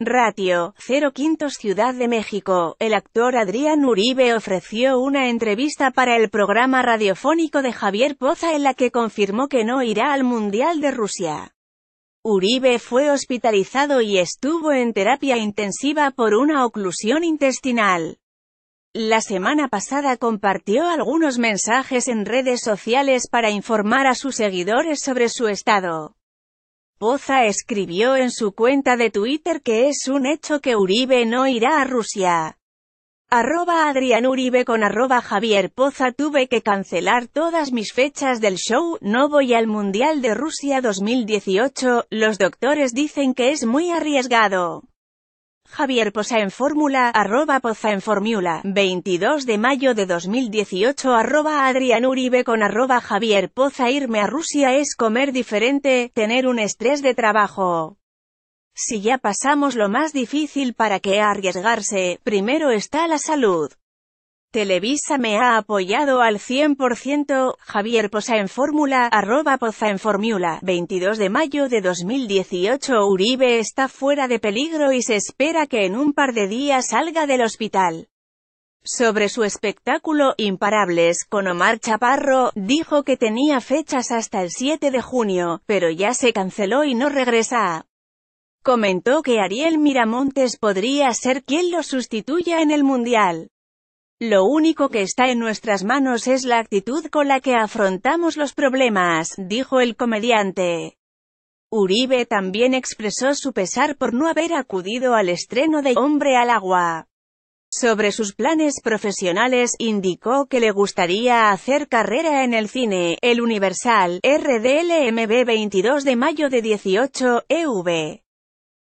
Ratio, 05 Ciudad de México, el actor Adrián Uribe ofreció una entrevista para el programa radiofónico de Javier Poza en la que confirmó que no irá al Mundial de Rusia. Uribe fue hospitalizado y estuvo en terapia intensiva por una oclusión intestinal. La semana pasada compartió algunos mensajes en redes sociales para informar a sus seguidores sobre su estado. Poza escribió en su cuenta de Twitter que es un hecho que Uribe no irá a Rusia. Arroba Adrián Uribe con arroba Javier Poza tuve que cancelar todas mis fechas del show, no voy al Mundial de Rusia 2018, los doctores dicen que es muy arriesgado. Javier Poza en fórmula, arroba poza en Fórmula, 22 de mayo de 2018 arroba Adrián Uribe con arroba Javier Poza irme a Rusia es comer diferente, tener un estrés de trabajo. Si ya pasamos lo más difícil para que arriesgarse, primero está la salud. Televisa me ha apoyado al 100%, Javier Poza en Fórmula, arroba Poza en Fórmula, 22 de mayo de 2018 Uribe está fuera de peligro y se espera que en un par de días salga del hospital. Sobre su espectáculo, Imparables, con Omar Chaparro, dijo que tenía fechas hasta el 7 de junio, pero ya se canceló y no regresa. Comentó que Ariel Miramontes podría ser quien lo sustituya en el Mundial. Lo único que está en nuestras manos es la actitud con la que afrontamos los problemas, dijo el comediante. Uribe también expresó su pesar por no haber acudido al estreno de Hombre al Agua. Sobre sus planes profesionales, indicó que le gustaría hacer carrera en el cine, El Universal, RDLMB 22 de mayo de 18, EV.